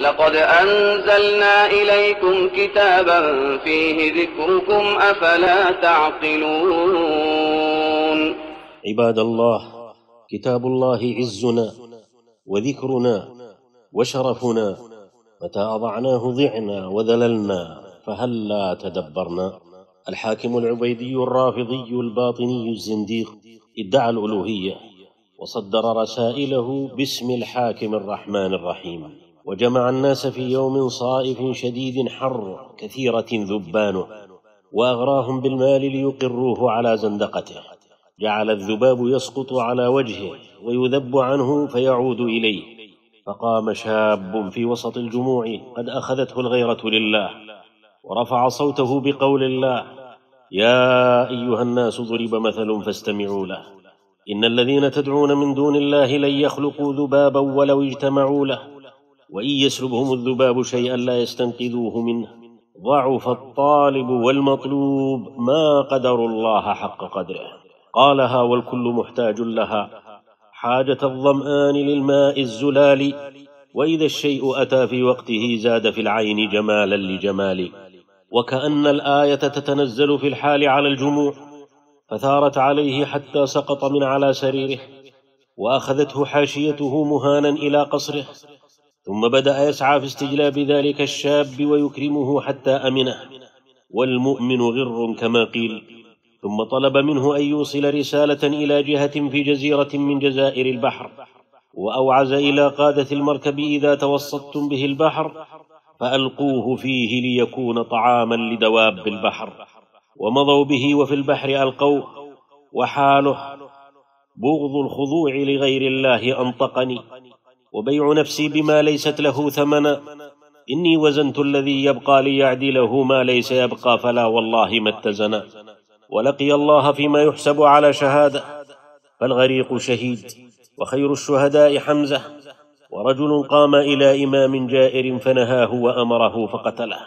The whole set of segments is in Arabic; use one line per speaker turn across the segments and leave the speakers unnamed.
لقد أنزلنا إليكم كتابا فيه ذكركم أفلا تعقلون عباد الله كتاب الله عزنا وذكرنا وشرفنا متى أضعناه ضعنا وذللنا فهل لا تدبرنا الحاكم العبيدي الرافضي الباطني الزنديق ادعى الألوهية وصدر رسائله باسم الحاكم الرحمن الرحيم وجمع الناس في يوم صائف شديد حر كثيرة ذبانه وأغراهم بالمال ليقروه على زندقته جعل الذباب يسقط على وجهه ويذب عنه فيعود إليه فقام شاب في وسط الجموع قد أخذته الغيرة لله ورفع صوته بقول الله يا أيها الناس ضرب مثل فاستمعوا له إن الذين تدعون من دون الله لن يخلقوا ذبابا ولو اجتمعوا له وإن يسلبهم الذباب شيئا لا يستنقذوه منه ضعف الطالب والمطلوب ما قدروا الله حق قدره قالها والكل محتاج لها حاجة الظمآن للماء الزلال وإذا الشيء أتى في وقته زاد في العين جمالا لجمال وكأن الآية تتنزل في الحال على الجموع فثارت عليه حتى سقط من على سريره وأخذته حاشيته مهانا إلى قصره ثم بدأ يسعى في استجلاب ذلك الشاب ويكرمه حتى أمنه والمؤمن غر كما قيل ثم طلب منه أن يوصل رسالة إلى جهة في جزيرة من جزائر البحر وأوعز إلى قادة المركب إذا توسطتم به البحر فألقوه فيه ليكون طعاما لدواب البحر ومضوا به وفي البحر ألقوه وحاله بغض الخضوع لغير الله أنطقني وبيع نفسي بما ليست له ثمنا إني وزنت الذي يبقى ليعدله ما ليس يبقى فلا والله ما اتزنا ولقي الله فيما يحسب على شهادة فالغريق شهيد وخير الشهداء حمزة ورجل قام إلى إمام جائر فنهاه وأمره فقتله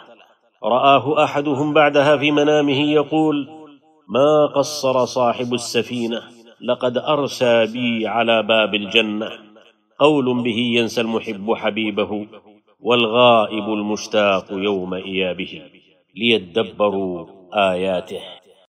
رآه أحدهم بعدها في منامه يقول ما قصر صاحب السفينة لقد أرسى بي على باب الجنة قول به ينسى المحب حبيبه والغائب المشتاق يوم إيابه ليدبروا آياته